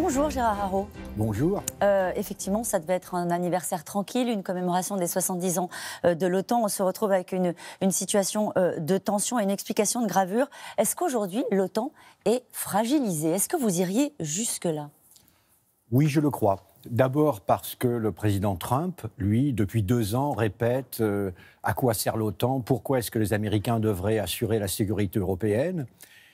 Bonjour Gérard Haro. Bonjour. Euh, effectivement, ça devait être un anniversaire tranquille, une commémoration des 70 ans euh, de l'OTAN. On se retrouve avec une, situation euh, de tension et une explication de gravure. Est-ce qu'aujourd'hui, l'OTAN est fragilisée Est-ce que vous iriez jusque-là Oui, je le crois. D'abord parce que le président Trump, lui, depuis deux ans, répète à quoi sert l'OTAN, pourquoi est-ce que les Américains devraient assurer la sécurité européenne.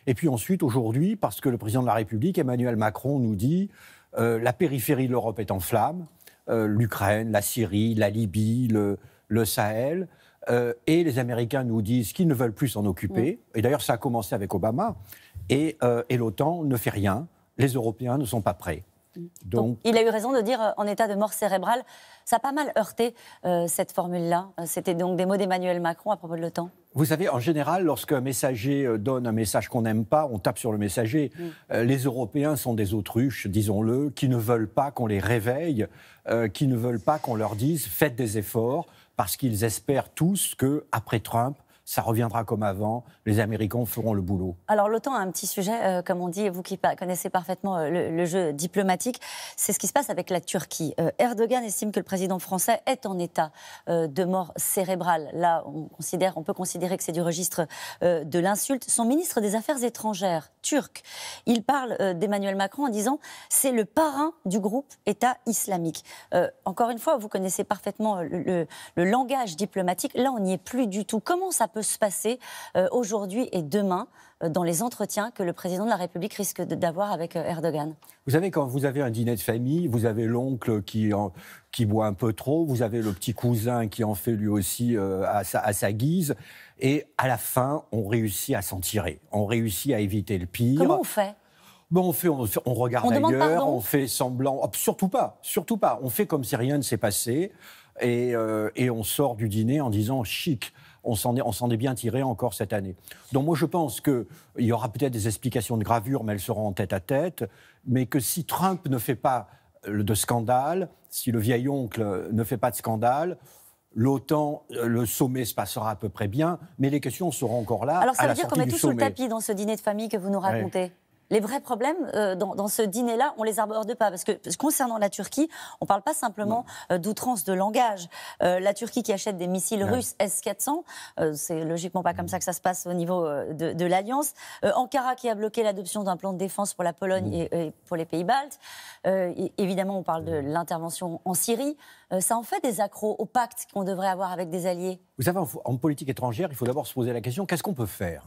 Et puis ensuite, aujourd'hui, parce que le président de la République, Emmanuel Macron, nous dit euh, la périphérie de l'Europe est en flammes, euh, l'Ukraine, la Syrie, la Libye, le, Sahel. Euh, et les Américains nous disent qu'ils ne veulent plus s'en occuper. Mm. Et d'ailleurs, ça a commencé avec Obama. et l'OTAN ne fait rien. Les Européens ne sont pas prêts. Donc, il a eu raison de dire euh, en état de mort cérébrale. Ça a pas mal heurté euh, cette formule-là. Euh, c'était donc des mots d'Emmanuel Macron à propos de l'OTAN. Vous savez, en général, lorsqu'un messager donne un message qu'on n'aime pas, on tape sur le messager. Mm. les Européens sont des autruches, disons-le, qui ne veulent pas qu'on les réveille, qui ne veulent pas qu'on leur dise faites des efforts, parce qu'ils espèrent tous que, après Trump, ça reviendra comme avant, les Américains feront le boulot. Alors l'OTAN a un petit sujet, euh, comme on dit, vous qui connaissez parfaitement euh, le, jeu diplomatique, c'est ce qui se passe avec la Turquie. Euh, Erdogan estime que le président français est en état de mort cérébrale. Là, on, considère, on peut considérer que c'est du registre de l'insulte. Son ministre des Affaires étrangères, turc, il parle d'Emmanuel Macron en disant c'est le parrain du groupe État islamique. encore une fois, vous connaissez parfaitement le, le langage diplomatique. Là, on n'y est plus du tout. Comment ça peut se passer euh, aujourd'hui et demain euh, dans les entretiens que le président de la République risque d'avoir avec euh, Erdogan. Vous savez, quand vous avez un dîner de famille, vous avez l'oncle qui, qui boit un peu trop, vous avez le petit cousin qui en fait lui aussi à, sa, guise, et à la fin, on réussit à s'en tirer, on réussit à éviter le pire. Comment on fait Bon, on, fait, on, regarde ailleurs, on fait semblant. Oh, surtout pas, surtout pas. On fait comme si rien ne s'est passé et, et on sort du dîner en disant chic on s'en est, bien tiré encore cette année. Donc moi je pense qu'il y aura peut-être des explications de gravure, mais elles seront en tête à tête, mais que si Trump ne fait pas euh, de scandale, si le vieil oncle euh, ne fait pas de scandale, L'OTAN, euh, le sommet se passera à peu près bien, mais les questions seront encore là. Alors ça veut dire qu'on met tout sous le tapis dans ce dîner de famille que vous nous racontez les vrais problèmes euh, dans, ce dîner-là, on les aborde pas. Parce que concernant la Turquie, on ne parle pas simplement euh, d'outrance de langage. Euh, la Turquie qui achète des missiles russes S-400, c'est logiquement pas comme ça que ça se passe au niveau de, l'Alliance. Ankara qui a bloqué l'adoption d'un plan de défense pour la Pologne mm. et pour les pays baltes. évidemment, on parle de mm. l'intervention en Syrie. Euh, ça en fait des accros au pacte qu'on devrait avoir avec des alliés Vous savez, en, politique étrangère, il faut d'abord se poser la question qu'est-ce qu'on peut faire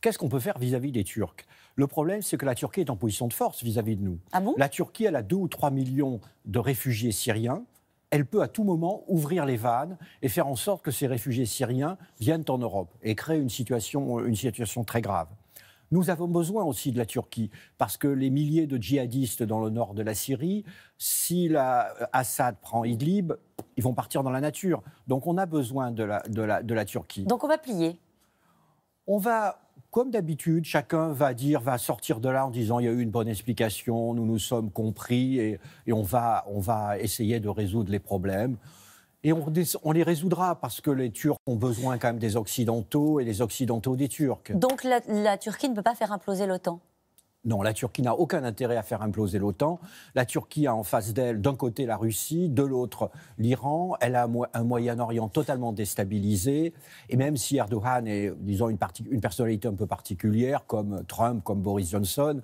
Qu'est-ce qu'on peut faire vis-à-vis des Turcs Le problème, c'est que la Turquie est en position de force vis-à-vis de nous. Ah la Turquie, elle a 2 ou 3 millions de réfugiés syriens elle peut à tout moment ouvrir les vannes et faire en sorte que ces réfugiés syriens viennent en Europe et créer une situation, une situation très grave. Nous avons besoin aussi de la Turquie, parce que les milliers de djihadistes dans le nord de la Syrie, si euh, Assad prend Idlib, ils vont partir dans la nature. Donc on a besoin de la, Turquie. Donc on va plier On va, comme d'habitude, chacun va dire, va sortir de là en disant il y a eu une bonne explication, nous nous sommes compris et, on, va, on va essayer de résoudre les problèmes. Et on, les résoudra parce que les Turcs ont besoin quand même des Occidentaux et les Occidentaux des Turcs. Donc la, Turquie ne peut pas faire imploser l'OTAN non, la Turquie n'a aucun intérêt à faire imploser l'OTAN. La Turquie a en face d'elle, d'un côté, la Russie, de l'autre, l'Iran. Elle a un Moyen-Orient totalement déstabilisé. Et même si Erdogan est, disons, une, personnalité un peu particulière, comme Trump, comme Boris Johnson,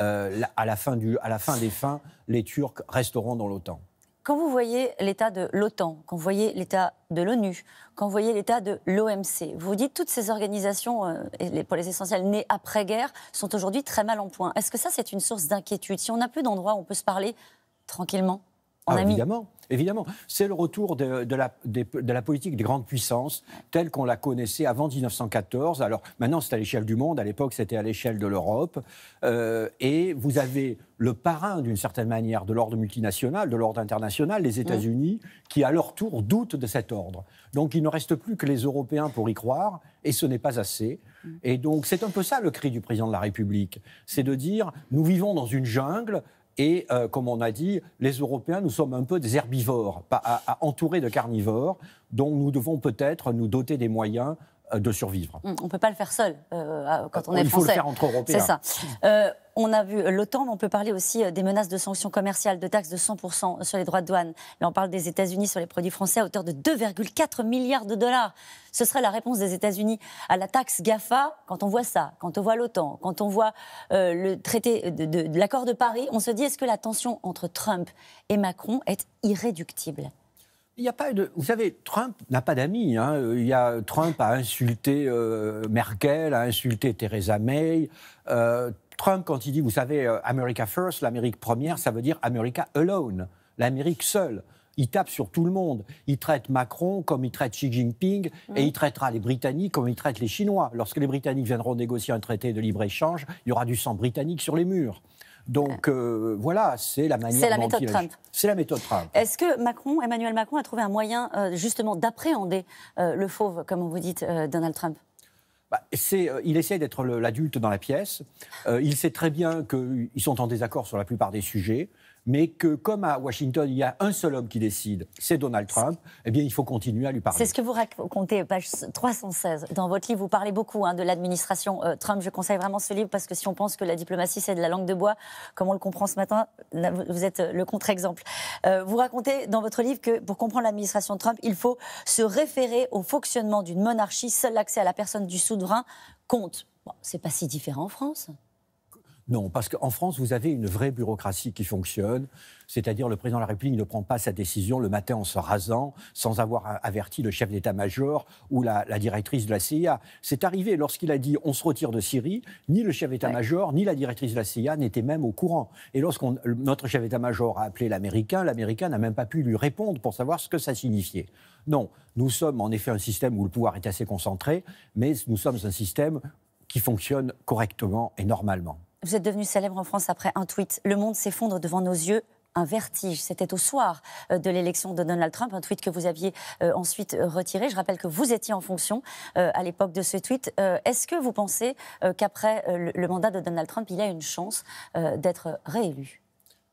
euh, à la fin des fins, les Turcs resteront dans l'OTAN. Quand vous voyez l'état de l'OTAN, quand vous voyez l'état de l'ONU, quand vous voyez l'état de l'OMC, vous dites toutes ces organisations, euh, pour les essentiels, nées après-guerre, sont aujourd'hui très mal en point. Est-ce que ça, c'est une source d'inquiétude Si on n'a plus d'endroits où on peut se parler tranquillement ah, évidemment. Évidemment, c'est le retour de, la, la, politique des grandes puissances telle qu'on la connaissait avant 1914. Alors maintenant, c'est à l'échelle du monde, à l'époque, c'était à l'échelle de l'Europe. Euh, et vous avez le parrain, d'une certaine manière, de l'ordre multinational, de l'ordre international, les États-Unis, qui, à leur tour, doutent de cet ordre. Donc il ne reste plus que les Européens pour y croire, et ce n'est pas assez. Et donc c'est un peu ça le cri du président de la République, c'est de dire, nous vivons dans une jungle, et euh, comme on a dit, les Européens, nous sommes un peu des herbivores, pas, à, entourés de carnivores. Donc nous devons peut-être nous doter des moyens euh, de survivre. Mm, on ne peut pas le faire seul euh, quand euh, on est Il faut français. le faire entre Européens. C'est ça. on a vu l'OTAN, mais on peut parler aussi des menaces de sanctions commerciales, de taxes de 100% sur les droits de douane. Là, on parle des États-Unis sur les produits français à hauteur de 2,4 milliards de dollars. Ce serait la réponse des États-Unis à la taxe GAFA. Quand on voit ça, quand on voit l'OTAN, quand on voit le traité l'accord de Paris, on se dit est-ce que la tension entre Trump et Macron est irréductible il n'y a pas de. Vous savez, Trump n'a pas d'amis. Hein. Il y a Trump a insulté euh, Merkel, a insulté Theresa May. Euh, Trump, quand il dit, vous savez, euh, America First, l'Amérique première, ça veut dire America alone, l'Amérique seule. Il tape sur tout le monde. Il traite Macron comme il traite Xi Jinping et il traitera les Britanniques comme il traite les Chinois. Lorsque les Britanniques viendront négocier un traité de libre-échange, il y aura du sang britannique sur les murs. Donc euh, voilà, c'est la manière. C'est la méthode Trump. C'est la méthode Trump. Est-ce que Macron, Emmanuel Macron, a trouvé un moyen euh, justement d'appréhender euh, le fauve, comme vous dites, Donald Trump bah, il essaie d'être l'adulte dans la pièce. il sait très bien qu'ils sont en désaccord sur la plupart des sujets mais que comme à Washington, il y a un seul homme qui décide, c'est Donald Trump, eh bien, il faut continuer à lui parler. C'est ce que vous racontez, page 316. Dans votre livre, vous parlez beaucoup hein, de l'administration euh, Trump. Je conseille vraiment ce livre parce que si on pense que la diplomatie, c'est de la langue de bois, comme on le comprend ce matin, vous êtes euh, le contre-exemple. Euh, vous racontez dans votre livre que pour comprendre l'administration Trump, il faut se référer au fonctionnement d'une monarchie. Seul l'accès à la personne du souverain compte. Bon, c'est pas si différent en France. Non, parce qu'en France, vous avez une vraie bureaucratie qui fonctionne, c'est-à-dire le président de la République ne prend pas sa décision le matin en se rasant, sans avoir averti le chef d'état-major ou la, directrice de la CIA. C'est arrivé lorsqu'il a dit on se retire de Syrie, ni le chef d'état-major, ni la directrice de la CIA n'étaient même au courant. Et lorsqu'on notre chef d'état-major a appelé l'Américain, l'Américain n'a même pas pu lui répondre pour savoir ce que ça signifiait. Non, nous sommes en effet un système où le pouvoir est assez concentré, mais nous sommes un système qui fonctionne correctement et normalement. Vous êtes devenu célèbre en France après un tweet. Le monde s'effondre devant nos yeux. Un vertige. C'était au soir euh, de l'élection de Donald Trump, un tweet que vous aviez euh, ensuite euh, retiré. Je rappelle que vous étiez en fonction à l'époque de ce tweet. Est-ce que vous pensez qu'après le, le, mandat de Donald Trump, il a une chance d'être réélu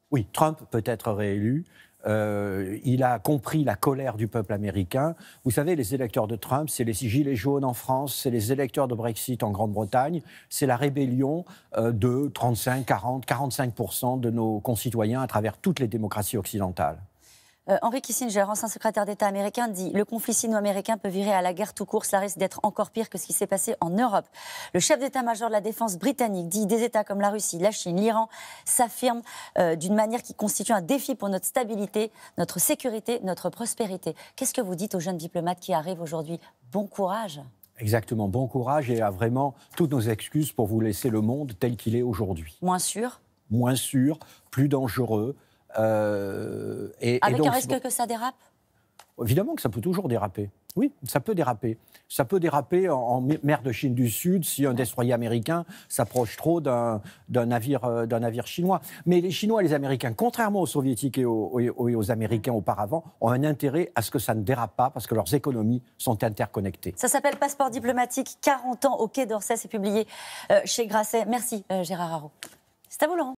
Oui, Trump peut être réélu. Euh, il a compris la colère du peuple américain. Vous savez, les électeurs de Trump, c'est les gilets jaunes en France, c'est les électeurs de Brexit en Grande-Bretagne, c'est la rébellion euh, de 35, 40, 45 de nos concitoyens à travers toutes les démocraties occidentales. Euh, Henri Henry Kissinger, ancien secrétaire d'État américain, dit Le conflit sino-américain peut virer à la guerre tout court, Cela risque d'être encore pire que ce qui s'est passé en Europe. Le chef d'état-major de la défense britannique dit Des États comme la Russie, la Chine, l'Iran s'affirment euh, d'une manière qui constitue un défi pour notre stabilité, notre sécurité, notre prospérité. Qu'est-ce que vous dites aux jeunes diplomates qui arrivent aujourd'hui Bon courage Exactement, bon courage et à vraiment toutes nos excuses pour vous laisser le monde tel qu'il est aujourd'hui. Moins sûr Moins sûr, plus dangereux, euh, et, Avec un risque que ça dérape Évidemment que ça peut toujours déraper. Oui, ça peut déraper. Ça peut déraper en, mer de Chine du Sud si un destroyer américain s'approche trop d'un euh, navire, chinois. Mais les Chinois et les Américains, contrairement aux Soviétiques et aux, Américains auparavant, ont un intérêt à ce que ça ne dérape pas parce que leurs économies sont interconnectées. Ça s'appelle Passeport diplomatique 40 ans au Quai d'Orsay. C'est publié euh, chez Grasset. Merci, Gérard Haro. C'est à vous, Laurent.